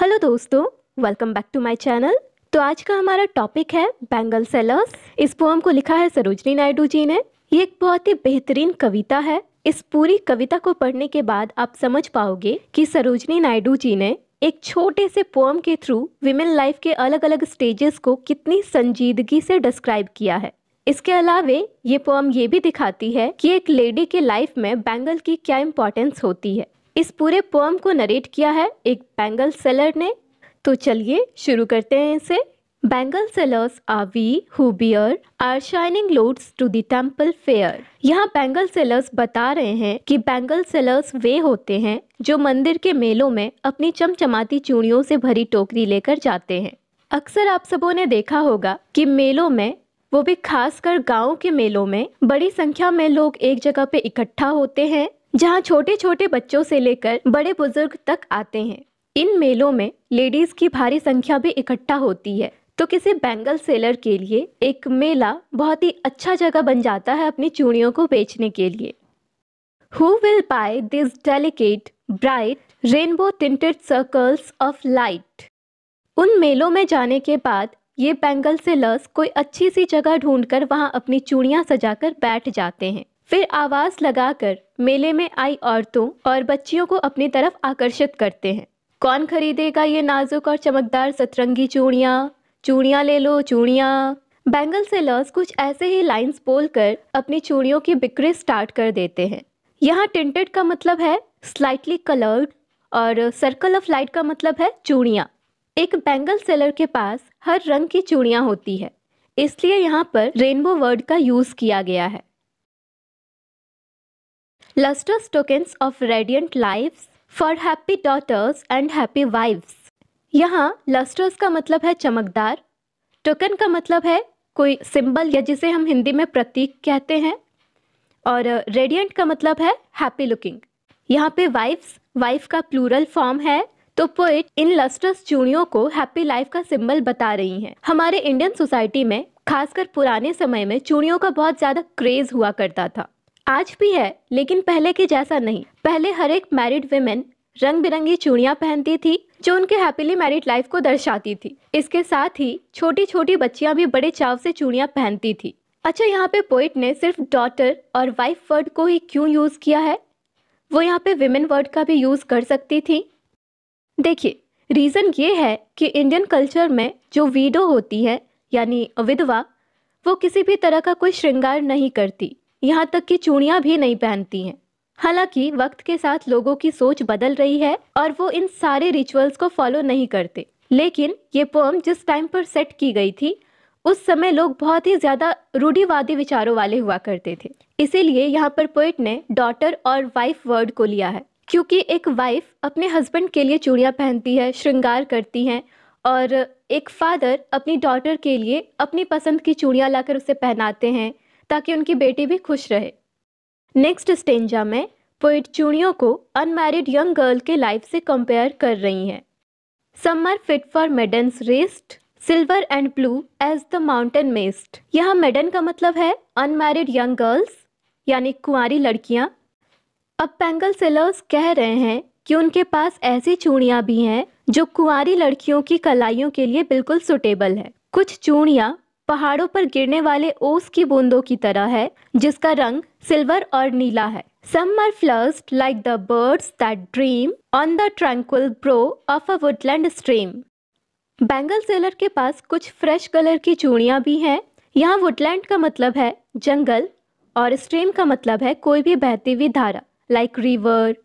Hello दोस्तों welcome back to my channel तो आज का हमारा टॉपिक है बैंगल सेलर्स इस पोम को लिखा है सरोजनी नायडू जी ने ये एक बहुत ही बेहतरीन कविता है इस पूरी कविता को पढ़ने के बाद आप समझ पाओगे कि सरोजनी नायडू जी ने एक छोटे से पोम के थ्रू विमेन लाइफ के अलग अलग स्टेजेस को कितनी संजीदगी से डिस्क्राइब किया है इसके अलावे ये पोम ये भी दिखाती है कि एक लेडी के लाइफ में बैंगल की क्या इम्पोर्टेंस होती है इस पूरे पोम को नरेट किया है एक बैंगल सेलर ने तो चलिए शुरू करते हैं इसे bangle sellers are we who bear our shining loads to the temple fair यहाँ बैंगल सेलर्स बता रहे हैं कि बैंगल सेलर्स वे होते हैं जो मंदिर के मेलों में अपनी चमचमाती चूड़ियों से भरी टोकरी लेकर जाते हैं अक्सर आप सबों ने देखा होगा कि मेलों में वो भी खासकर गांव के मेलों में बड़ी संख्या में लोग एक जगह पे इकट्ठा होते हैं जहाँ छोटे छोटे बच्चों से लेकर बड़े बुजुर्ग तक आते हैं इन मेलों में लेडीज की भारी संख्या भी इकट्ठा होती है तो किसी बैंगल सेलर के लिए एक मेला बहुत ही अच्छा जगह बन जाता है अपनी चूड़ियों को बेचने के लिए who will buy this delicate bright rainbow tinted circles of light उन मेलों में जाने के बाद ये बैंगल सेलर्स कोई अच्छी सी जगह ढूंढकर वहाँ अपनी चूड़ियाँ सजाकर बैठ जाते हैं फिर आवाज़ लगाकर मेले में आई औरतों और बच्चियों को अपनी तरफ आकर्षित करते हैं कौन खरीदेगा ये नाजुक और चमकदार सतरंगी चूड़िया चूड़िया ले लो चूड़िया बैंगल सेलर्स कुछ ऐसे ही लाइंस बोल कर अपनी चूड़ियों की बिक्री स्टार्ट कर देते हैं यहाँ टिंटेड का मतलब है स्लाइटली कलर्ड और सर्कल ऑफ लाइट का मतलब है चूड़ियाँ एक बैंगल सेलर के पास हर रंग की चूड़िया होती है इसलिए यहाँ पर रेनबो वर्ड का यूज़ किया गया है lustrous tokens of radiant lives for happy daughters and happy wives. यहाँ lustrous का मतलब है चमकदार टोकन का मतलब है कोई सिंबल या जिसे हम हिंदी में प्रतीक कहते हैं और रेडियंट का मतलब है हैप्पी लुकिंग यहाँ पे वाइफ्स वाइफ का प्लूरल फॉर्म है तो पोइट इन लस्टर्स चूड़ियों को हैप्पी लाइफ का सिंबल बता रही हैं हमारे इंडियन सोसाइटी में खासकर पुराने समय में चूड़ियों का बहुत ज़्यादा क्रेज हुआ करता था आज भी है लेकिन पहले के जैसा नहीं पहले हर एक मैरिड वेमेन रंग बिरंगी चूड़ियाँ पहनती थी जो उनके हैप्पीली मैरिड लाइफ को दर्शाती थी इसके साथ ही छोटी छोटी बच्चियाँ भी बड़े चाव से चूड़ियाँ पहनती थी अच्छा यहाँ पे पोइट ने सिर्फ डॉटर और वाइफ वर्ड को ही क्यों यूज़ किया है वो यहाँ पे विमेन वर्ड का भी यूज़ कर सकती थी देखिए रीज़न ये है कि इंडियन कल्चर में जो वीडो होती है यानी विधवा वो किसी भी तरह का कोई श्रृंगार नहीं करती यहाँ तक कि चूड़ियाँ भी नहीं पहनती हैं हालांकि वक्त के साथ लोगों की सोच बदल रही है और वो इन सारे रिचुअल्स को फॉलो नहीं करते लेकिन ये पोम जिस टाइम पर सेट की गई थी उस समय लोग बहुत ही ज़्यादा रूढ़ीवादी विचारों वाले हुआ करते थे इसीलिए यहाँ पर पोइट ने डॉटर और वाइफ वर्ड को लिया है क्योंकि एक वाइफ अपने हस्बैंड के लिए चूड़ियाँ पहनती है श्रृंगार करती हैं और एक फादर अपनी डॉटर के लिए अपनी पसंद की चूड़ियाँ लाकर उसे पहनाते हैं ताकि उनकी बेटी भी खुश रहे नेक्स्ट स्टेंजा में पोइट चूड़ियों को अनमैरिड यंग गर्ल के लाइफ से कंपेयर कर रही हैं some are fit for maiden's wrist silver and blue as the mountain mist यहाँ मेडन का मतलब है अनमैरिड यंग गर्ल्स यानी कुंवारी लड़कियाँ अब पेंगल सेलर्स कह रहे हैं कि उनके पास ऐसी चूड़ियाँ भी हैं जो कुंवारी लड़कियों की कलाइयों के लिए बिल्कुल सुटेबल है कुछ चूड़ियाँ पहाड़ों पर गिरने वाले ओस की बूंदों की तरह है जिसका रंग सिल्वर और नीला है some are flushed like the birds that dream on the tranquil brow of a woodland stream bangle seller के पास कुछ फ्रेश कलर की चूड़ियाँ भी हैं यहाँ वुडलैंड का मतलब है जंगल और स्ट्रीम का मतलब है कोई भी बहती हुई धारा लाइक रिवर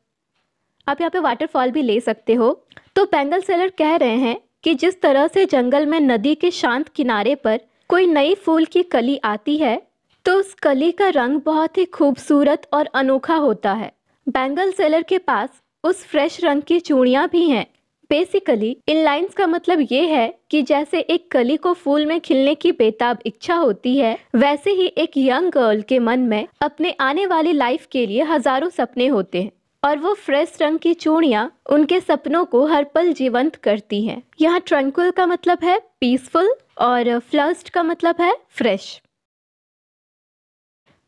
आप यहाँ पे वाटरफॉल भी ले सकते हो तो बैंगल सेलर कह रहे हैं कि जिस तरह से जंगल में नदी के शांत किनारे पर कोई नई फूल की कली आती है तो उस कली का रंग बहुत ही खूबसूरत और अनोखा होता है बैंगल सेलर के पास उस फ्रेश रंग की चूड़ियाँ भी हैं बेसिकली इन लाइंस का मतलब ये है कि जैसे एक कली को फूल में खिलने की बेताब इच्छा होती है वैसे ही एक यंग गर्ल के मन में अपने आने वाली लाइफ के लिए हजारों सपने होते हैं और वो फ्रेश रंग की चूड़ियाँ उनके सपनों को हर पल जीवंत करती हैं यहाँ ट्रंकुल का मतलब है पीसफुल और फ्लस्ट का मतलब है फ्रेश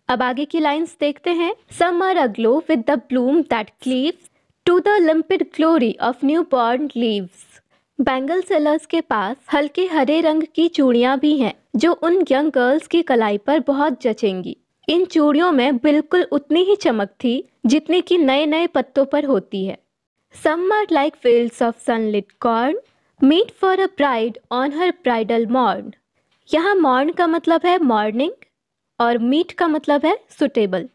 अब आगे की लाइंस देखते हैं some are aglow with the bloom that cleaves to the limpid glory of new born leaves bangle sellers के पास हल्के हरे रंग की चूड़ियाँ भी हैं जो उन यंग गर्ल्स की कलाई पर बहुत जचेंगी इन चूड़ियों में बिल्कुल उतनी ही चमक थी जितनी कि नए नए पत्तों पर होती है some are like fields of sunlit corn meet for a bride on her bridal morn यहाँ मॉर्न का मतलब है मॉर्निंग और मीट का मतलब है सुटेबल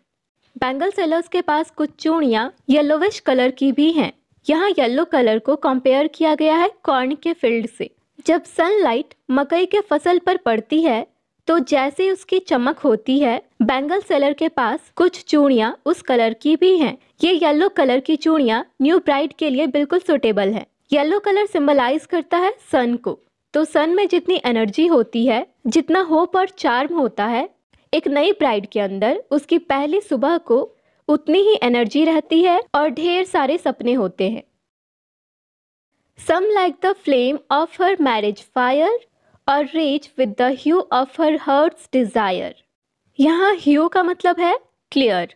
बैंगल सेलर्स के पास कुछ चूड़ियाँ येलोविश कलर की भी हैं यहाँ येलो कलर को कंपेयर किया गया है कॉर्न के फील्ड से जब सनलाइट मकई के फसल पर पड़ती है तो जैसे उसकी चमक होती है बैंगल सेलर के पास कुछ चूड़ियाँ उस कलर की भी हैं ये येलो कलर की चूड़ियाँ न्यू ब्राइड के लिए बिल्कुल सुटेबल है येलो कलर सिंबलाइज करता है सन को तो सन में जितनी एनर्जी होती है जितना होप और चार्म होता है एक नई ब्राइड के अंदर उसकी पहली सुबह को उतनी ही एनर्जी रहती है और ढेर सारे सपने होते हैं some like the flame of her marriage fire or rich with the hue of her heart's desire यहाँ ह्यू का मतलब है क्लियर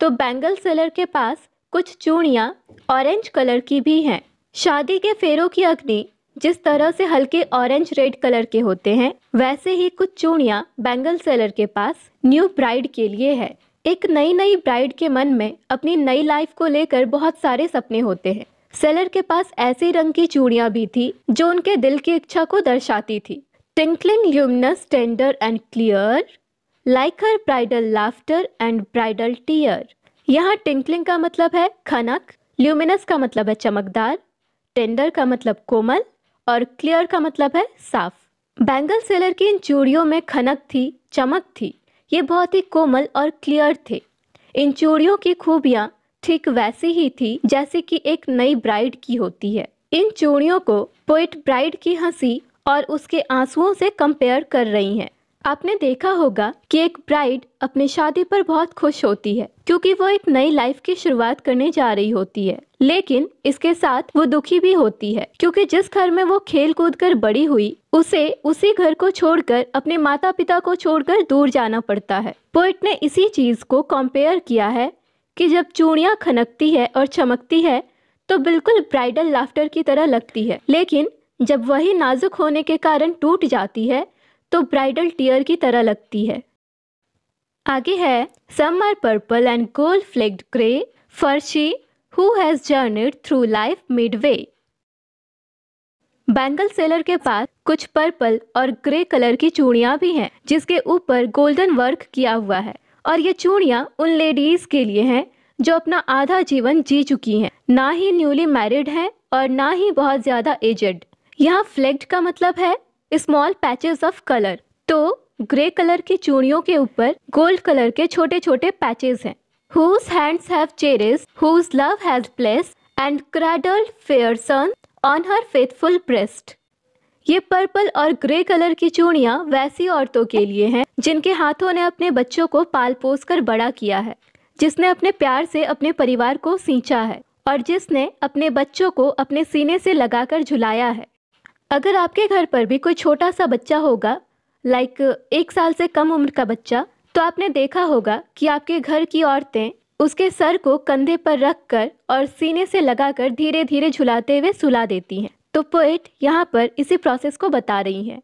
तो बैंगल सेलर के पास कुछ चूड़ियाँ ऑरेंज कलर की भी हैं शादी के फेरों की अग्नि जिस तरह से हल्के ऑरेंज रेड कलर के होते हैं वैसे ही कुछ चूड़ियाँ बैंगल सेलर के पास न्यू ब्राइड के लिए है एक नई नई ब्राइड के मन में अपनी नई लाइफ को लेकर बहुत सारे सपने होते हैं सेलर के पास ऐसे रंग की चूड़ियाँ भी थी जो उनके दिल की इच्छा को दर्शाती थी twinkling luminous, tender and clear, like her bridal laughter and bridal tear. यहाँ टिंकलिंग का मतलब है खनक ल्यूमिनस का मतलब है चमकदार टेंडर का मतलब कोमल और क्लियर का मतलब है साफ बैंगल सेलर की इन चूड़ियों में खनक थी चमक थी ये बहुत ही कोमल और क्लियर थे इन चूड़ियों की खूबियाँ ठीक वैसी ही थी जैसे कि एक नई ब्राइड की होती है इन चूड़ियों को पोइट ब्राइड की हंसी और उसके आंसुओं से कंपेयर कर रही हैं आपने देखा होगा कि एक ब्राइड अपनी शादी पर बहुत खुश होती है क्योंकि वो एक नई लाइफ की शुरुआत करने जा रही होती है लेकिन इसके साथ वो दुखी भी होती है क्योंकि जिस घर में वो खेल कूद कर बड़ी हुई उसे उसी घर को छोड़कर अपने माता पिता को छोड़कर दूर जाना पड़ता है पोइट ने इसी चीज को कंपेयर किया है कि जब चूड़िया खनकती है और चमकती है तो बिल्कुल ब्राइडल लाफ्टर की तरह लगती है लेकिन जब वही नाजुक होने के कारण टूट जाती है तो ब्राइडल टीयर की तरह लगती है आगे है some are purple and gold flecked grey for she who has journeyed through life midway bangle seller के पास कुछ पर्पल और ग्रे कलर की चूड़ियाँ भी हैं जिसके ऊपर गोल्डन वर्क किया हुआ है और ये चूड़ियाँ उन लेडीज़ के लिए हैं जो अपना आधा जीवन जी चुकी हैं ना ही न्यूली मैरिड हैं और ना ही बहुत ज़्यादा एजेड यहाँ फ्लेक्ड का मतलब है स्मॉल पैचेस ऑफ कलर तो ग्रे कलर की चूड़ियों के ऊपर गोल्ड कलर के छोटे छोटे पैचेस हैं whose hands have cherished whose love has blest and cradled fair son on her faithful breast ये पर्पल और ग्रे कलर की चूड़ियाँ वैसी औरतों के लिए हैं जिनके हाथों ने अपने बच्चों को पाल पोस कर बड़ा किया है जिसने अपने प्यार से अपने परिवार को सींचा है और जिसने अपने बच्चों को अपने सीने से लगाकर झुलाया है अगर आपके घर पर भी कोई छोटा सा बच्चा होगा लाइक एक साल से कम उम्र का बच्चा तो आपने देखा होगा कि आपके घर की औरतें उसके सर को कंधे पर रख कर और सीने से लगाकर धीरे धीरे झुलाते हुए सुला देती हैं तो पोएट यहाँ पर इसी प्रोसेस को बता रही हैं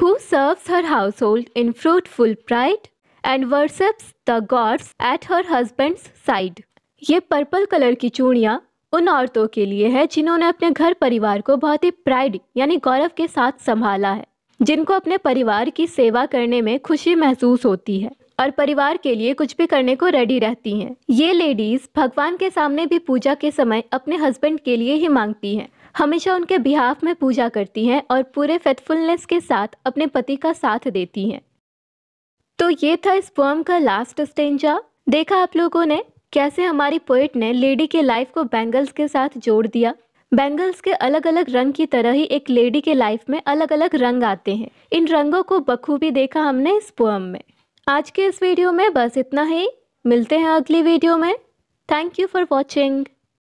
who serves her household in fruitful pride and worships the gods at her husband's side ये पर्पल कलर की चूड़ियाँ उन औरतों के लिए है जिन्होंने अपने घर परिवार को बहुत ही प्राइड यानी गौरव के साथ संभाला है जिनको अपने परिवार की सेवा करने में खुशी महसूस होती है और परिवार के लिए कुछ भी करने को रेडी रहती हैं ये लेडीज भगवान के सामने भी पूजा के समय अपने हस्बैंड के लिए ही मांगती हैं हमेशा उनके बिहाफ में पूजा करती हैं और पूरे फेथफुलनेस के साथ अपने पति का साथ देती हैं तो ये था इस पोम का लास्ट स्टेंजा देखा आप लोगों ने कैसे हमारी पोइट ने लेडी के लाइफ को बैंगल्स के साथ जोड़ दिया बैंगल्स के अलग अलग रंग की तरह ही एक लेडी के लाइफ में अलग अलग रंग आते हैं इन रंगों को बखूबी देखा हमने इस पोम में आज के इस वीडियो में बस इतना ही मिलते हैं अगली वीडियो में थैंक यू फॉर वॉचिंग